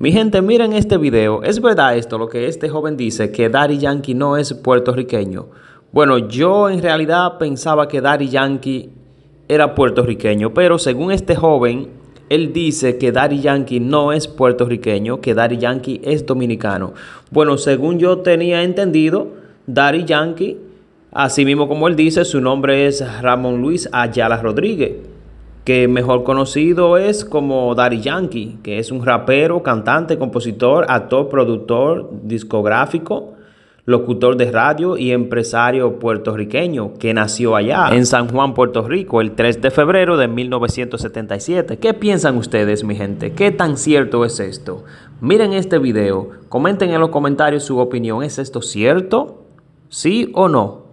Mi gente, miren este video. ¿Es verdad esto lo que este joven dice, que Daddy Yankee no es puertorriqueño? Bueno, yo en realidad pensaba que Daddy Yankee era puertorriqueño, pero según este joven, él dice que Daddy Yankee no es puertorriqueño, que Daddy Yankee es dominicano. Bueno, según yo tenía entendido, Daddy Yankee, así mismo como él dice, su nombre es Ramón Luis Ayala Rodríguez que mejor conocido es como Daddy Yankee, que es un rapero, cantante, compositor, actor, productor, discográfico, locutor de radio y empresario puertorriqueño que nació allá, en San Juan, Puerto Rico, el 3 de febrero de 1977. ¿Qué piensan ustedes, mi gente? ¿Qué tan cierto es esto? Miren este video, comenten en los comentarios su opinión. ¿Es esto cierto? ¿Sí o no?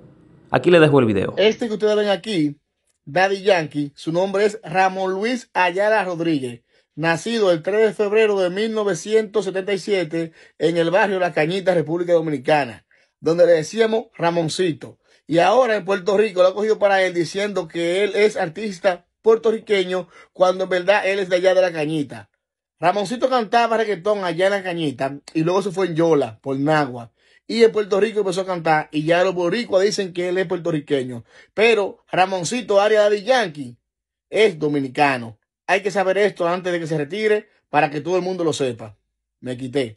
Aquí les dejo el video. Este que ustedes ven aquí Daddy Yankee, su nombre es Ramón Luis Ayala Rodríguez, nacido el 3 de febrero de 1977 en el barrio La Cañita, República Dominicana, donde le decíamos Ramoncito. Y ahora en Puerto Rico lo ha cogido para él diciendo que él es artista puertorriqueño cuando en verdad él es de allá de La Cañita. Ramoncito cantaba reggaetón allá en La Cañita y luego se fue en Yola, por Nagua y en Puerto Rico empezó a cantar y ya los boricuas dicen que él es puertorriqueño. Pero Ramoncito Arias de Yankee es dominicano. Hay que saber esto antes de que se retire para que todo el mundo lo sepa. Me quité.